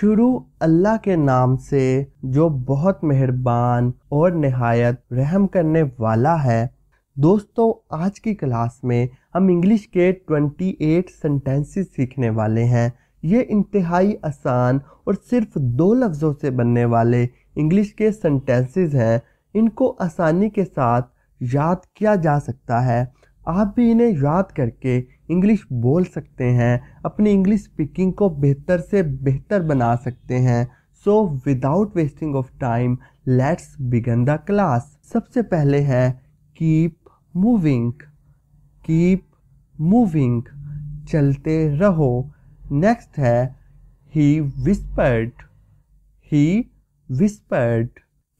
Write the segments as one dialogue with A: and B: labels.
A: शुरू अल्लाह के नाम से जो बहुत मेहरबान और नहायत रहम करने वाला है दोस्तों आज की क्लास में हम इंग्लिश के 28 सेंटेंसेस सीखने वाले हैं ये इंतहाई आसान और सिर्फ दो लफ्ज़ों से बनने वाले इंग्लिश के सेंटेंसेस हैं इनको आसानी के साथ याद किया जा सकता है आप भी इन्हें याद करके इंग्लिश बोल सकते हैं अपनी इंग्लिश स्पीकिंग को बेहतर से बेहतर बना सकते हैं so without wasting of time let's begin the class सबसे पहले है कीप मूविंग कीप मूविंग चलते रहो नेक्स्ट है ही विस्पर्ड ही विस्पर्ड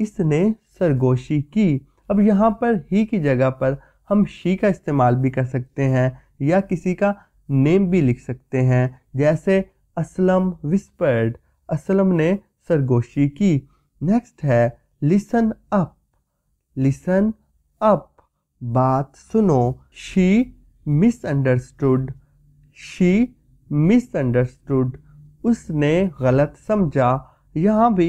A: इसने सरगोशी की अब यहाँ पर ही की जगह पर हम शी का इस्तेमाल भी कर सकते हैं या किसी का नेम भी लिख सकते हैं जैसे असलम विस्पर्ड असलम ने सरगोशी की नेक्स्ट है लिसन अप लिसन अप बात सुनो शी मिसअंडरस्टूड शी मिसअंडरस्टूड उसने गलत समझा यहाँ भी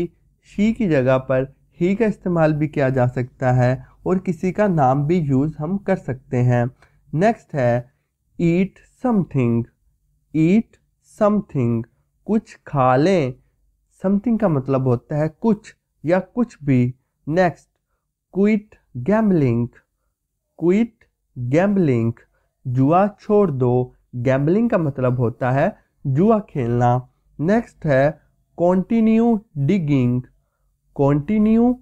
A: शी की जगह पर ही का इस्तेमाल भी किया जा सकता है और किसी का नाम भी यूज़ हम कर सकते हैं नेक्स्ट है ईट समथिंग ईट समथिंग कुछ खा लें समथिंग का मतलब होता है कुछ या कुछ भी next quit gambling quit gambling जुआ छोड़ दो गैम्बलिंग का मतलब होता है जुआ खेलना नेक्स्ट है कॉन्टिन्यू डिगिंग कॉन्टिन्यू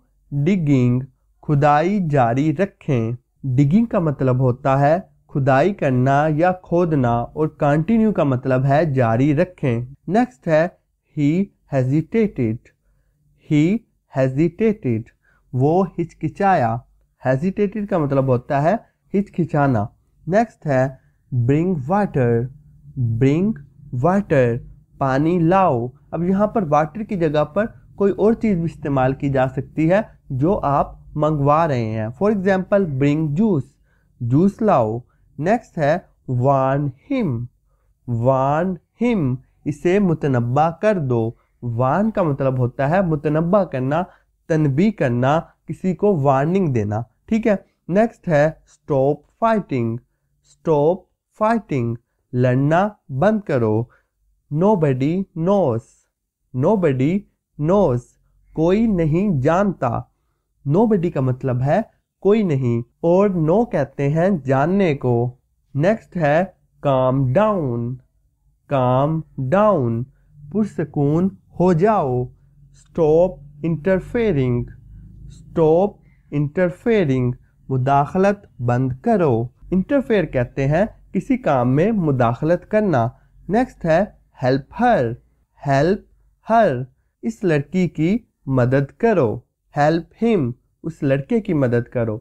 A: डिगिंग खुदाई जारी रखें डिगिंग का मतलब होता है खुदाई करना या खोदना और कंटिन्यू का मतलब है जारी रखें नेक्स्ट है ही हेजिटेटेड ही हेजिटेटेड वो हिचकिचाया हेजिटेटेड का मतलब होता है हिचकिचाना नेक्स्ट है ब्रिंग वाटर ब्रिंग वाटर पानी लाओ अब यहाँ पर वाटर की जगह पर कोई और चीज़ भी इस्तेमाल की जा सकती है जो आप मंगवा रहे हैं for example bring juice juice लाओ नेक्स्ट है वान हिम वान हिम इसे मुतनबा कर दो वान का मतलब होता है मुतनबा करना तनबी करना किसी को वार्निंग देना ठीक है नेक्स्ट है स्टॉप फाइटिंग स्टॉप फाइटिंग लड़ना बंद करो nobody knows nobody knows कोई नहीं जानता नो बडी का मतलब है कोई नहीं और नो कहते हैं जानने को नेक्स्ट है काम डाउन काम डाउन पुरसकून हो जाओ स्टॉप इंटरफेयरिंग स्टॉप इंटरफेयरिंग मुदाखलत बंद करो इंटरफेयर कहते हैं किसी काम में मुदाखलत करना नेक्स्ट है हेल्प हर हेल्प हर इस लड़की की मदद करो हेल्प हिम उस लड़के की मदद करो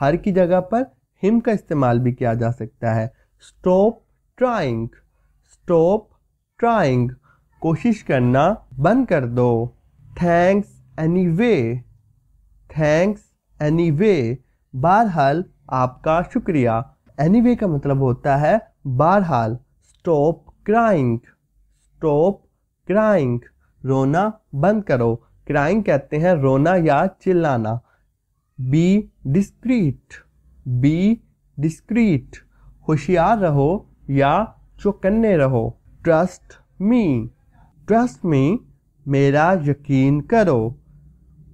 A: हर की जगह पर हिम का इस्तेमाल भी किया जा सकता है स्टॉप ट्राइंग स्टॉप ट्राइंग कोशिश करना बंद कर दो thanks anyway thanks anyway बहरहाल आपका शुक्रिया एनी वे का मतलब होता है बहरहाल स्टॉप क्राइंग स्टॉप क्राइंग रोना बंद करो क्राइंग कहते हैं रोना या चिल्लाना बी डिस्क्रीट बी डिस्क्रीट होशियार रहो या चौकन्ने रहो ट्रस्ट मी ट्रस्ट मी मेरा यकीन करो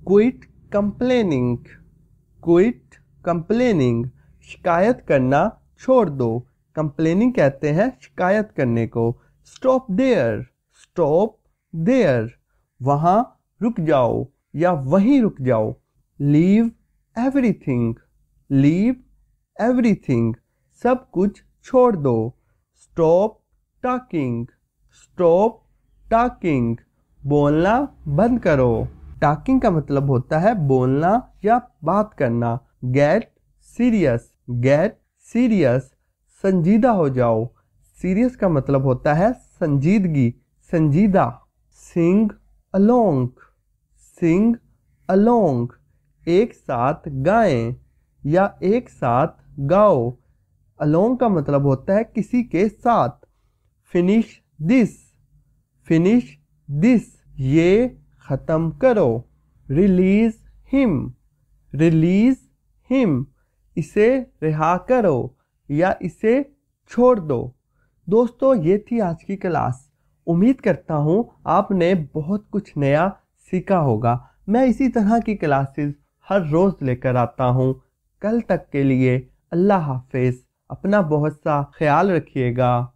A: क्विट कंप्लेनिंग क्विट कंप्लेनिंग शिकायत करना छोड़ दो कंप्लेनिंग कहते हैं शिकायत करने को स्टॉप देयर स्टॉप देयर वहाँ रुक जाओ या वहीं रुक जाओ लीव एवरीथिंग लीव एवरीथिंग सब कुछ छोड़ दो स्टॉप टॉकिंग स्टॉप टॉकिंग बोलना बंद करो टाकिंग का मतलब होता है बोलना या बात करना गेट सीरियस गेट सीरियस संजीदा हो जाओ सीरियस का मतलब होता है संजीदगी संजीदा सिंग अलोंग सिंग अलोंग एक साथ गाएं या एक साथ गाओ अलोंग का मतलब होता है किसी के साथ फिनिश दिस फिनिश दिस ये ख़त्म करो रिलीज़ हिम रिलीज़ हिम इसे रिहा करो या इसे छोड़ दो दोस्तों ये थी आज की क्लास उम्मीद करता हूँ आपने बहुत कुछ नया सीखा होगा मैं इसी तरह की क्लासेस हर रोज़ लेकर आता हूँ कल तक के लिए अल्लाह हाफिज़ अपना बहुत सा ख्याल रखिएगा